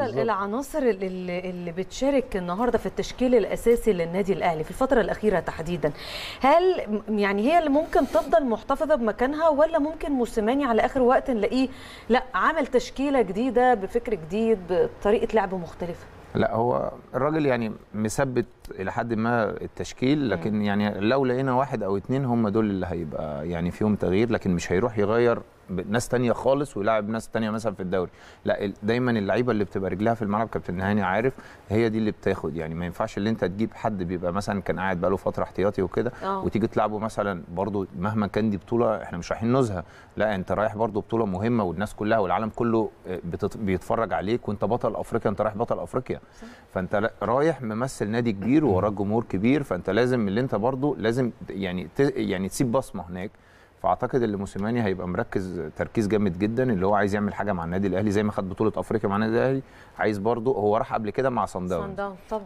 العناصر اللي, اللي بتشارك النهارده في التشكيل الاساسي للنادي الاهلي في الفتره الاخيره تحديدا هل يعني هي اللي ممكن تفضل محتفظه بمكانها ولا ممكن موسيماني على اخر وقت نلاقيه لا عمل تشكيله جديده بفكر جديد بطريقه لعب مختلفه لا هو الراجل يعني مثبت الى حد ما التشكيل لكن يعني لو لقينا واحد او اتنين هم دول اللي هيبقى يعني فيهم تغيير لكن مش هيروح يغير ناس تانية خالص ويلعب ناس تانية مثلا في الدوري لا دايما اللعيبه اللي بتبقى رجلها في الملعب كابتن هاني عارف هي دي اللي بتاخد يعني ما ينفعش اللي انت تجيب حد بيبقى مثلا كان قاعد بقاله فتره احتياطي وكده اه. وتيجي تلعبه مثلا برده مهما كان دي بطوله احنا مش رايحين نزهه لا انت رايح برده بطوله مهمه والناس كلها والعالم كله آه، بيتفرج عليك وانت بطل افريقيا انت رايح بطل افريقيا فانت رايح ممثل نادي كبير ووراك جمهور كبير فانت لازم اللي انت برده لازم يعني يعني تسيب بصمه هناك فاعتقد ان موسيماني هيبقى مركز تركيز جامد جدا اللي هو عايز يعمل حاجه مع النادي الاهلي زي ما خد بطوله افريقيا مع النادي الاهلي عايز برضه هو راح قبل كده مع صن داونز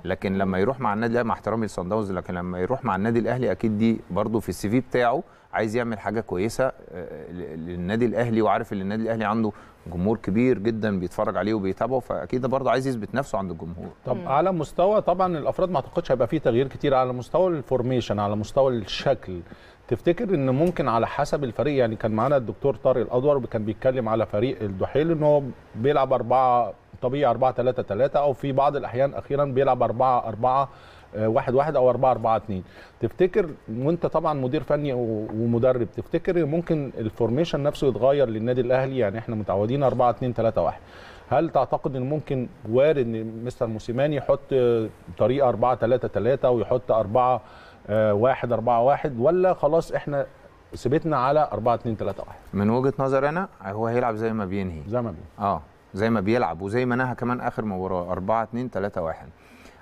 لكن لما يروح مع النادي الاهلي مع احترامي لصن داونز لكن لما يروح مع النادي الاهلي اكيد دي برضه في السي في بتاعه عايز يعمل حاجه كويسه آه، للنادي الاهلي وعارف ان النادي الاهلي عنده جمهور كبير جدا بيتفرج عليه وبيتابعه فاكيد برضه عايز يثبت نفسه عند الجمهور طب مم. على مستوى طبعا الافراد ما اعتقدش هيبقى فيه تغيير كتير على مستوى الفورميشن على مستوى الشكل تفتكر ان ممكن على حسب الفريق يعني كان معانا الدكتور طارق الادور وكان بيتكلم على فريق الدحيل ان هو بيلعب 4 طبيعي 4 3 3 او في بعض الاحيان اخيرا بيلعب 4 4 آه، واحد واحد او 4 4 2 تفتكر وانت طبعا مدير فني ومدرب تفتكر ممكن الفورميشن نفسه يتغير للنادي الاهلي يعني احنا متعودين 4 2 3 1 هل تعتقد ان ممكن وارد ان مستر موسيماني يحط طريقه 4 3 3 ويحط 4 آه، واحد أربعة واحد ولا خلاص احنا ثبتنا على 4 2 3 1 من وجهه نظر انا هو هيلعب زي ما بينهي زي ما بينهي اه زي ما بيلعب وزي ما نهى كمان اخر مباراه 4 2 3 1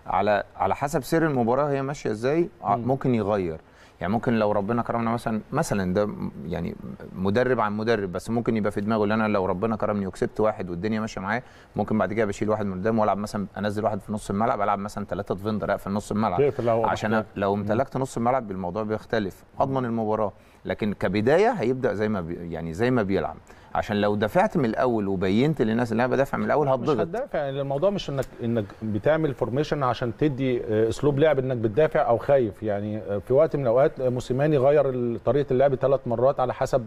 على على حسب سير المباراه هي ماشيه ازاي آه، ممكن يغير يعني ممكن لو ربنا كرمنا مثلا مثلا ده يعني مدرب عن مدرب بس ممكن يبقى في دماغه ان انا لو ربنا كرمني وكسبت واحد والدنيا ماشيه معايا ممكن بعد كده بشيل واحد من قدام والعب مثلا انزل واحد في نص الملعب العب مثلا ثلاثه ديفندر في نص الملعب عشان لو امتلكت نص الملعب الموضوع بيختلف اضمن المباراه لكن كبدايه هيبدا زي ما بي يعني زي ما بيلعب عشان لو دافعت من الاول وبينت للناس ان انا بدافع من الاول هتضغط مش هتدافع يعني الموضوع مش انك انك بتعمل فورميشن عشان تدي آه، اسلوب لعب انك بتدافع او خايف يعني آه، في وقت من الاوقات آه، موسيماني غير طريقه اللعب ثلاث مرات على حسب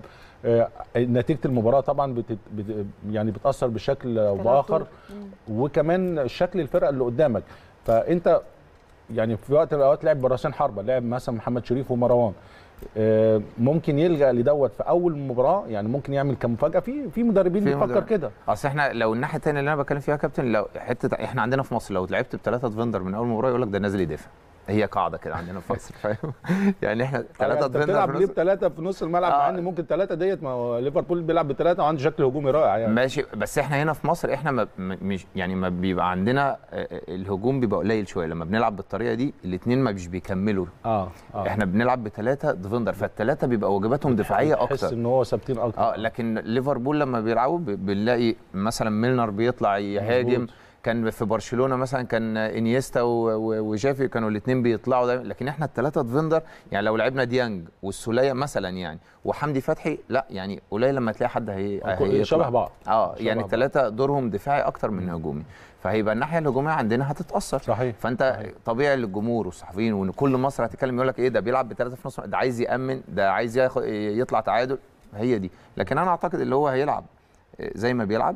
نتيجه المباراه طبعا بت يعني بتاثر بشكل او باخر وكمان شكل الفرقه اللي قدامك فانت يعني في وقت من الاوقات لعب براسين حربه لعب مثلا محمد شريف ومروان آه، ممكن يلجا لدوت في اول مباراه يعني ممكن يعمل كمفاجاه في في مدربين بيفكر كده اصل احنا لو الناحيه الثانيه اللي انا بتكلم فيها يا كابتن لو حته احنا عندنا في مصر لو لعبت بثلاثه ديفندر من اول مباراه يقول لك ده نازل يدافع هي قاعده كده عندنا في مصر فاهم يعني احنا ثلاثه آه، ضربنا بتلعب ليه بثلاثه في نص الملعب مع آه. ان ممكن ثلاثه ديت ما هو ليفربول بيلعب بثلاثه وعنده شكل هجومي رائع يعني ماشي بس احنا هنا في مصر احنا ما مش يعني ما بيبقى عندنا آه، آه، الهجوم بيبقى قليل شويه لما بنلعب بالطريقه دي الاثنين ما مش بيكملوا آه. اه احنا بنلعب بثلاثه ديفندر فالثلاثه بيبقى واجباتهم دفاعيه اكتر تحس ان هو ثابتين اكتر اه لكن ليفربول لما بيلعبوا بنلاقي مثلا ميلنر بيطلع يهاجم مزبوط. كان في برشلونه مثلا كان انيستا وجافي كانوا الاثنين بيطلعوا دايما لكن احنا الثلاثه ديفندر يعني لو لعبنا ديانج والسوليه مثلا يعني وحمدي فتحي لا يعني قليل لما تلاقي حد هي شبه بعض اه يعني الثلاثه دورهم دفاعي اكتر من هجومي فهيبقى الناحيه الهجوميه عندنا هتتاثر صحيح فانت صحيح. طبيعي للجمهور والصحفيين وان كل مصر هتتكلم يقول لك ايه ده بيلعب بثلاثه في نص ده عايز يامن ده عايز يطلع تعادل هي دي لكن انا اعتقد اللي هو هيلعب زي ما بيلعب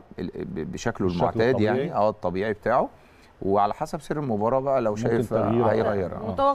بشكله المعتاد يعني اه الطبيعي بتاعه وعلى حسب سير المباراه بقى لو شايف هيغير